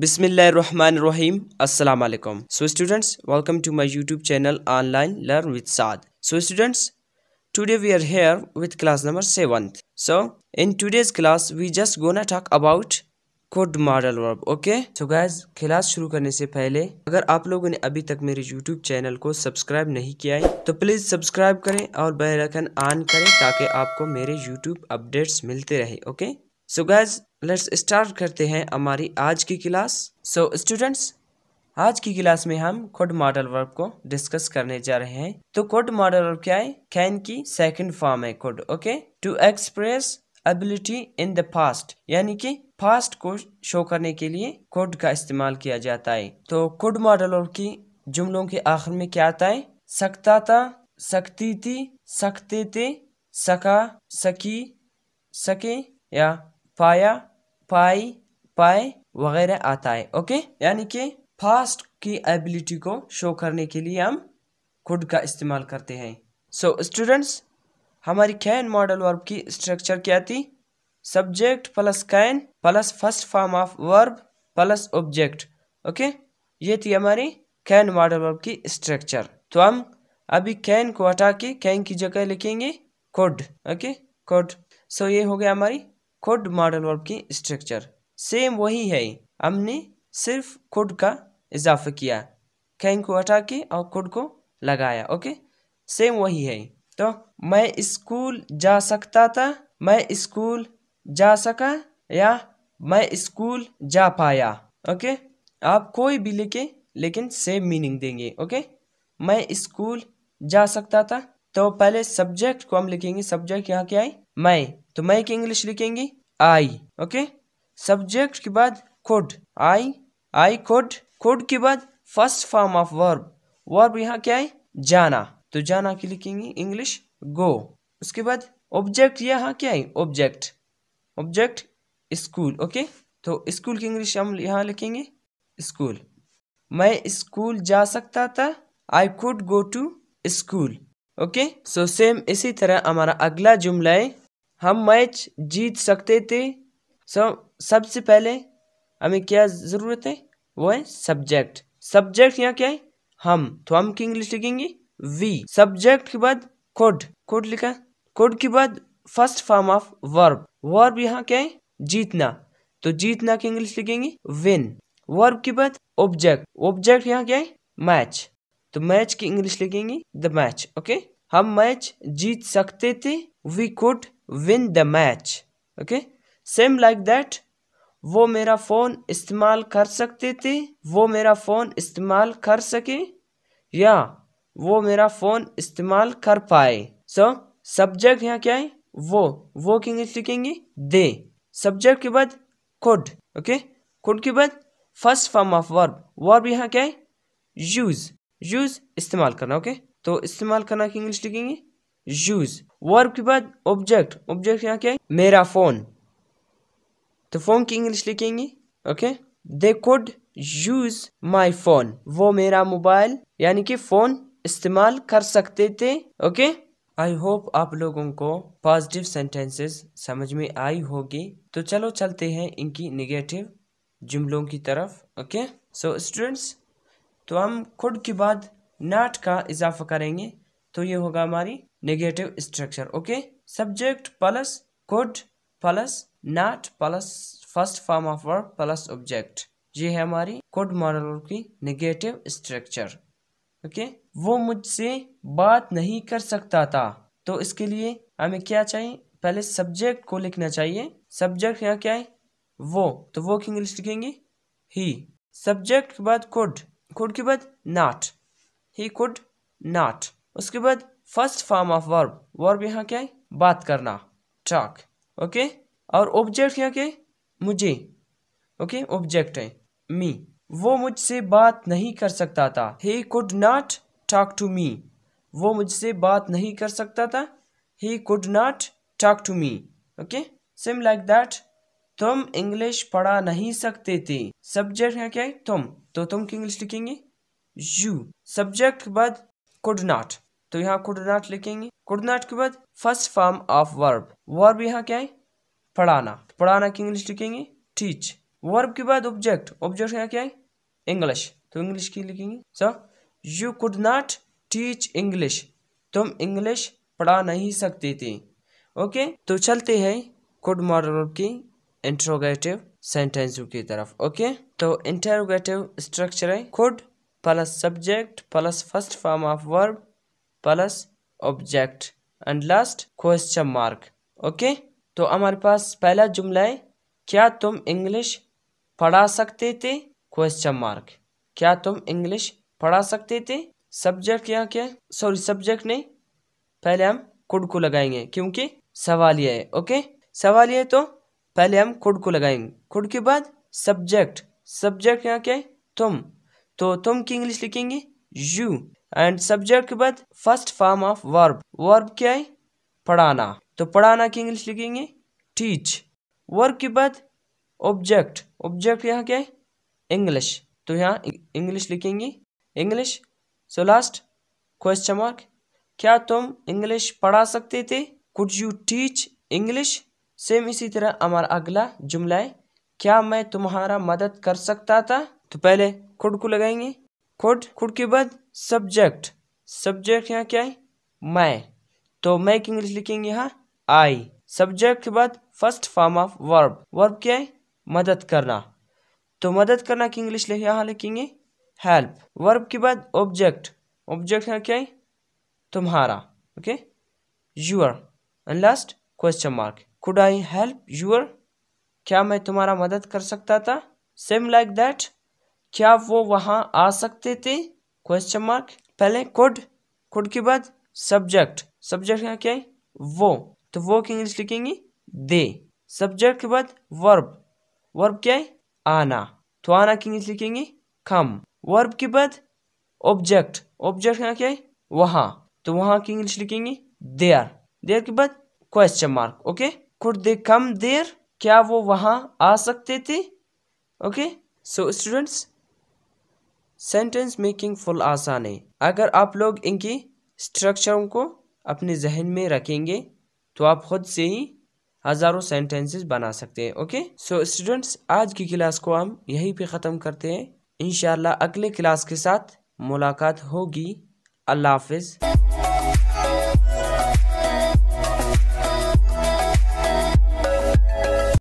बिसमीम अलकुम so students welcome to my YouTube channel online learn with Saad so students today we are here with class number seventh so in today's class we just gonna talk about could modal verb okay so guys class शुरू करने से पहले अगर आप लोगों ने अभी तक मेरे यूट्यूब चैनल को सब्सक्राइब नहीं किया है तो प्लीज सब्सक्राइब करें और बेलकन ऑन करें ताकि आपको मेरे यूट्यूब अपडेट्स मिलते रहे okay so guys let's start करते हैं हमारी आज की क्लास सो so, स्टूडेंट्स आज की क्लास में हम कोड मॉडल वर्ब को डिस्कस करने जा रहे हैं तो कोड मॉडल वर्ब क्या है कैन की सेकंड फॉर्म है could okay to express ability in the past यानी कि पास्ट को शो करने के लिए कोड का इस्तेमाल किया जाता है तो कोड मॉडल वर्ब की जुमलों के आखिर में क्या आता है सकता था सकती थी सकते थे सका सकी सके या पाया पाई पाई वगैरह आता है ओके यानी कि फास्ट की एबिलिटी को शो करने के लिए हम खुद का इस्तेमाल करते हैं सो so, स्टूडेंट्स हमारी कैन मॉडल वर्ब की स्ट्रक्चर क्या थी subject plus can plus first form of verb plus object okay ये थी हमारी कैन मॉडल वर्ब की स्ट्रक्चर तो हम अभी कैन को हटा के कैन की जगह लिखेंगे कोड ओके कोड सो ये हो गया हमारी खुद मॉडल वर्ब की स्ट्रक्चर सेम वही है हमने सिर्फ खुद का इजाफा किया कैन को हटा के और खुद को लगाया ओके सेम वही है तो मैं स्कूल जा सकता था मैं स्कूल जा सका या मैं स्कूल जा पाया ओके आप कोई भी लेके लेकिन सेम मीनिंग देंगे ओके मैं स्कूल जा सकता था तो पहले सब्जेक्ट को हम लिखेंगे सब्जेक्ट यहाँ क्या है मई तो मई की इंग्लिश लिखेंगी आई ओके सब्जेक्ट के बाद could I I could could के बाद first form of verb verb यहाँ क्या है जाना तो जाना की लिखेंगे इंग्लिश गो उसके बाद ऑब्जेक्ट यहाँ क्या है ऑब्जेक्ट ऑब्जेक्ट स्कूल ओके तो स्कूल की इंग्लिश हम यहाँ लिखेंगे स्कूल मैं स्कूल जा सकता था I could go to school okay so same इसी तरह हमारा अगला जुमला है हम मैच जीत सकते थे सब सबसे पहले हमें क्या ज़रूरत है वो है सब्जेक्ट सब्जेक्ट यहाँ क्या है हम तो हम की इंग्लिश लिखेंगे वी सब्जेक्ट के बाद कोड कोड लिखा कोड के बाद first form of verb verb यहाँ क्या है जीतना तो जीतना की इंग्लिश लिखेंगे विन वर्ब के बाद ऑब्जेक्ट ऑब्जेक्ट यहाँ क्या है मैच तो मैच की इंग्लिश लिखेंगे द मैच ओके हम मैच जीत सकते थे we could win the match okay same like that वो मेरा फ़ोन इस्तेमाल कर सकते थे वो मेरा फ़ोन इस्तेमाल कर सके या वो मेरा फ़ोन इस्तेमाल कर पाए सो सब्जेक्ट यहाँ क्या है वो वो की इंग्लिश लिखेंगे दे सब्जेक्ट के बाद कुड ओके कुड के बाद first form of verb verb यहाँ क्या है यूज़ यूज़ इस्तेमाल करना ओके okay? तो इस्तेमाल करना की इंग्लिश लिखेंगे यूज वर्ब के बाद ऑब्जेक्ट ऑब्जेक्ट यहाँ क्या है मेरा फोन तो फोन की इंग्लिश लिखेंगे okay they could use my phone वो मेरा मोबाइल यानी कि फोन इस्तेमाल कर सकते थे ओके आई होप आप लोगों को पॉजिटिव सेंटेंसेस समझ में आई होगी तो चलो चलते हैं इनकी निगेटिव जुमलों की तरफ ओके सो स्टूडेंट्स तो हम खुद के बाद नाट का इजाफा करेंगे तो ये होगा हमारी negative structure okay subject plus could plus not plus first form of verb plus object ये है हमारी कुड मॉडल की नेगेटिव स्ट्रक्चर ओके वो मुझसे बात नहीं कर सकता था तो इसके लिए हमें क्या चाहिए पहले सब्जेक्ट को लिखना चाहिए सब्जेक्ट यहाँ क्या है वो तो वो की इंग्लिश लिखेंगे ही सब्जेक्ट के बाद कुड कुड के बाद नाट ही कुड नाट उसके बाद first form of verb verb यहाँ क्या है बात करना टॉक ओके और ऑब्जेक्ट यहाँ क्या है मुझे ओके ऑब्जेक्ट है मी वो मुझसे बात नहीं कर सकता था he could not talk to me वो मुझसे बात नहीं कर सकता था he could not talk to me okay same like that तुम इंग्लिश पढ़ा नहीं सकते थे सब्जेक्ट है क्या है तुम तो तुम की इंग्लिश लिखेंगे यू सब्जेक्ट के बाद कुड नॉट तो यहाँ कुड नॉट लिखेंगे कुड नॉट के बाद first form of verb verb यहाँ क्या है पढ़ाना पढ़ाना की इंग्लिश लिखेंगे टीच वर्ब के बाद ऑब्जेक्ट ऑब्जेक्ट यहाँ क्या है इंग्लिश तो इंग्लिश की लिखेंगे so you could not teach English तुम इंग्लिश पढ़ा नहीं सकते थे ओके तो चलते हैं कुड मॉडल वर्ब की इंट्रोगेटिव सेंटेंस की तरफ ओके तो इंटरोगेटिव स्ट्रक्चर है could plus subject plus first form of verb plus object and last question mark okay तो हमारे पास पहला जुमला है क्या तुम इंग्लिश पढ़ा सकते थे क्वेश्चन मार्क क्या तुम इंग्लिश पढ़ा सकते थे सब्जेक्ट यहाँ क्या सॉरी सब्जेक्ट नहीं पहले हम कुड को लगाएंगे क्योंकि सवाल यह है ओके सवाल यह तो पहले हम कुड को लगाएंगे कुड के बाद सब्जेक्ट सब्जेक्ट यहाँ क्या तुम तो तुम की इंग्लिश लिखेंगे यू एंड सब्जेक्ट के बाद first form of verb verb क्या है पढ़ाना तो पढ़ाना की इंग्लिश लिखेंगे टीच वर्ब के बाद ऑब्जेक्ट ऑब्जेक्ट यहाँ क्या है इंग्लिश तो यहाँ इंग्लिश लिखेंगे English so last question mark क्या तुम इंग्लिश पढ़ा सकते थे could you teach English same इसी तरह हमारा अगला जुमला है क्या मैं तुम्हारा मदद कर सकता था तो पहले खुड को लगाएंगे खुड खुड के बाद सब्जेक्ट सब्जेक्ट यहाँ क्या है मैं तो मैं की इंग्लिश लिखेंगे यहाँ आई सब्जेक्ट के बाद first form of verb verb क्या है मदद करना तो मदद करना की इंग्लिश यहाँ लिखेंगे हेल्प वर्ब के बाद ऑब्जेक्ट ऑब्जेक्ट यहाँ क्या है तुम्हारा okay your and last question mark could I help your क्या मैं तुम्हारा मदद कर सकता था सेम लाइक दैट क्या वो वहाँ आ सकते थे क्वेश्चन मार्क पहले कुड कुड के बाद सब्जेक्ट सब्जेक्ट का क्या है वो तो वो की इंग्लिश लिखेंगे दे सब्जेक्ट के बाद वर्ब वर्ब क्या है आना तो आना की इंग्लिश लिखेंगे कम वर्ब के बाद ऑब्जेक्ट ऑब्जेक्ट का क्या है वहाँ तो वहाँ की इंग्लिश लिखेंगे देयर देयर के बाद question mark okay could they come there क्या वो वहाँ आ सकते थे okay so students sentence making full आसान है अगर आप लोग इनकी स्ट्रक्चरों को अपने जहन में रखेंगे तो आप खुद से ही हज़ारों सेंटेंसेस बना सकते हैं ओके सो स्टूडेंट्स आज की क्लास को हम यहीं पे ख़त्म करते हैं इन अगले क्लास के साथ मुलाकात होगी अल्लाह हाफिज़